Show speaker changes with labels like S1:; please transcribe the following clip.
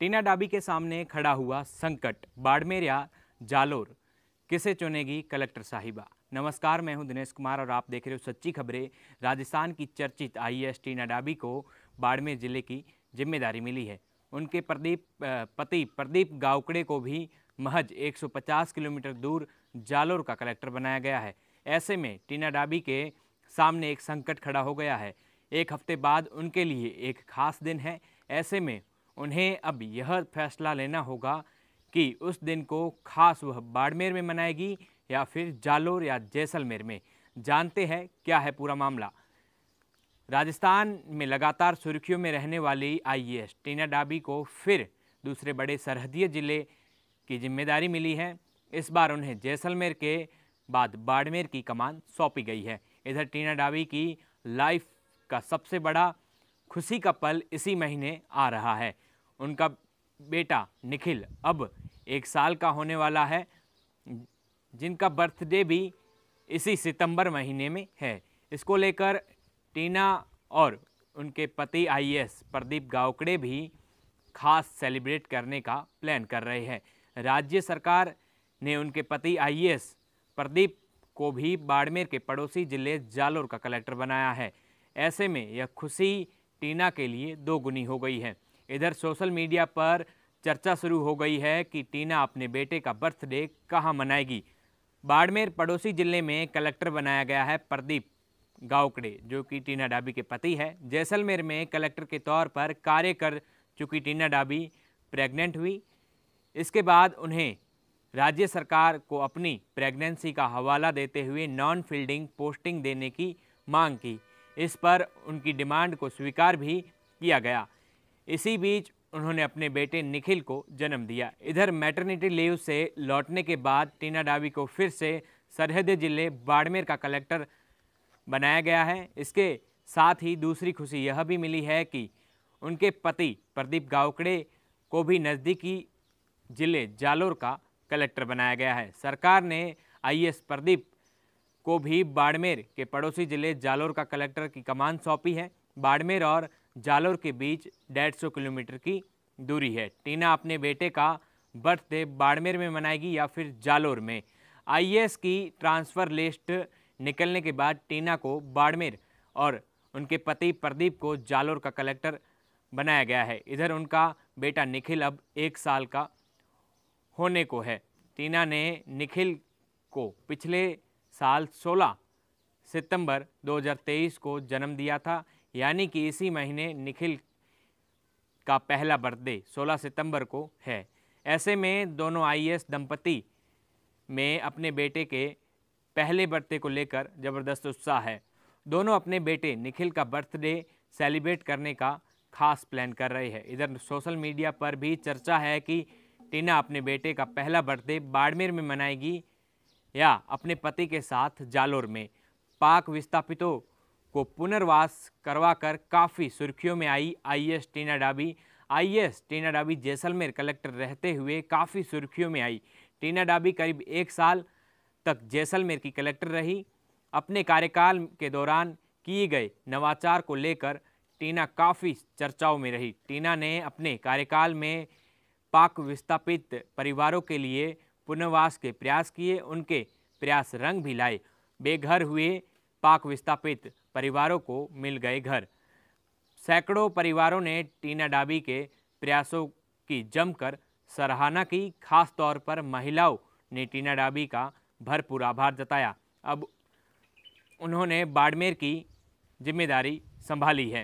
S1: टीना डाबी के सामने खड़ा हुआ संकट बाड़मेर या जालोर किसे चुनेगी कलेक्टर साहिबा नमस्कार मैं हूं दिनेश कुमार और आप देख रहे हो सच्ची खबरें राजस्थान की चर्चित आईएएस टीना डाबी को बाड़मेर जिले की जिम्मेदारी मिली है उनके प्रदीप पति प्रदीप गावकड़े को भी महज 150 किलोमीटर दूर जालोर का कलेक्टर बनाया गया है ऐसे में टीना डाबी के सामने एक संकट खड़ा हो गया है एक हफ्ते बाद उनके लिए एक खास दिन है ऐसे में उन्हें अब यह फैसला लेना होगा कि उस दिन को खास वह बाड़मेर में मनाएगी या फिर जालोर या जैसलमेर में जानते हैं क्या है पूरा मामला राजस्थान में लगातार सुर्खियों में रहने वाली आईएएस टीना डाबी को फिर दूसरे बड़े सरहदीय ज़िले की जिम्मेदारी मिली है इस बार उन्हें जैसलमेर के बाद बाड़मेर की कमान सौंपी गई है इधर टीना डाबी की लाइफ का सबसे बड़ा खुशी का पल इसी महीने आ रहा है उनका बेटा निखिल अब एक साल का होने वाला है जिनका बर्थडे भी इसी सितंबर महीने में है इसको लेकर टीना और उनके पति आईएएस प्रदीप गावकड़े भी खास सेलिब्रेट करने का प्लान कर रहे हैं राज्य सरकार ने उनके पति आईएएस प्रदीप को भी बाड़मेर के पड़ोसी जिले जालोर का कलेक्टर बनाया है ऐसे में यह खुशी टीना के लिए दोगुनी हो गई है इधर सोशल मीडिया पर चर्चा शुरू हो गई है कि टीना अपने बेटे का बर्थडे कहाँ मनाएगी बाड़मेर पड़ोसी जिले में कलेक्टर बनाया गया है प्रदीप गावकड़े जो कि टीना डाबी के पति है जैसलमेर में कलेक्टर के तौर पर कार्य कर चुकी टीना डाबी प्रेग्नेंट हुई इसके बाद उन्हें राज्य सरकार को अपनी प्रेगनेंसी का हवाला देते हुए नॉन फील्डिंग पोस्टिंग देने की मांग की इस पर उनकी डिमांड को स्वीकार भी किया गया इसी बीच उन्होंने अपने बेटे निखिल को जन्म दिया इधर मैटरनिटी लीव से लौटने के बाद टीना डावी को फिर से सरहद जिले बाड़मेर का कलेक्टर बनाया गया है इसके साथ ही दूसरी खुशी यह भी मिली है कि उनके पति प्रदीप गावकड़े को भी नज़दीकी जिले जालोर का कलेक्टर बनाया गया है सरकार ने आईएएस प्रदीप को भी बाड़मेर के पड़ोसी जिले जालोर का कलेक्टर की कमान सौंपी है बाड़मेर और जालोर के बीच 150 किलोमीटर की दूरी है टीना अपने बेटे का बर्थडे बाड़मेर में मनाएगी या फिर जालोर में आईएएस की ट्रांसफ़र लिस्ट निकलने के बाद टीना को बाड़मेर और उनके पति प्रदीप को जालोर का कलेक्टर बनाया गया है इधर उनका बेटा निखिल अब एक साल का होने को है टीना ने निखिल को पिछले साल 16 सितंबर 2023 को जन्म दिया था यानी कि इसी महीने निखिल का पहला बर्थडे 16 सितंबर को है ऐसे में दोनों आईएएस दंपति में अपने बेटे के पहले बर्थडे को लेकर ज़बरदस्त उत्साह है दोनों अपने बेटे निखिल का बर्थडे सेलिब्रेट करने का खास प्लान कर रहे हैं इधर सोशल मीडिया पर भी चर्चा है कि टीना अपने बेटे का पहला बर्थडे बाड़मेर में मनाएगी या अपने पति के साथ जालोर में पाक विस्थापितों को पुनर्वास करवाकर काफ़ी सुर्खियों में आई IAS Tina Dabi IAS Tina Dabi Jaisalmer collector रहते हुए काफ़ी सुर्खियों में आई टीना डाबी करीब एक साल तक जैसलमेर की कलेक्टर रही अपने कार्यकाल के दौरान किए गए नवाचार को लेकर टीना काफ़ी चर्चाओं में रही टीना ने अपने कार्यकाल में पाक विस्थापित परिवारों के लिए पुनर्वास के प्रयास किए उनके प्रयास रंग भी लाए बेघर हुए पाक विस्थापित परिवारों को मिल गए घर सैकड़ों परिवारों ने टीना डाबी के प्रयासों की जमकर सराहना की खास तौर पर महिलाओं ने टीना डाबी का भरपूर आभार जताया अब उन्होंने बाड़मेर की जिम्मेदारी संभाली है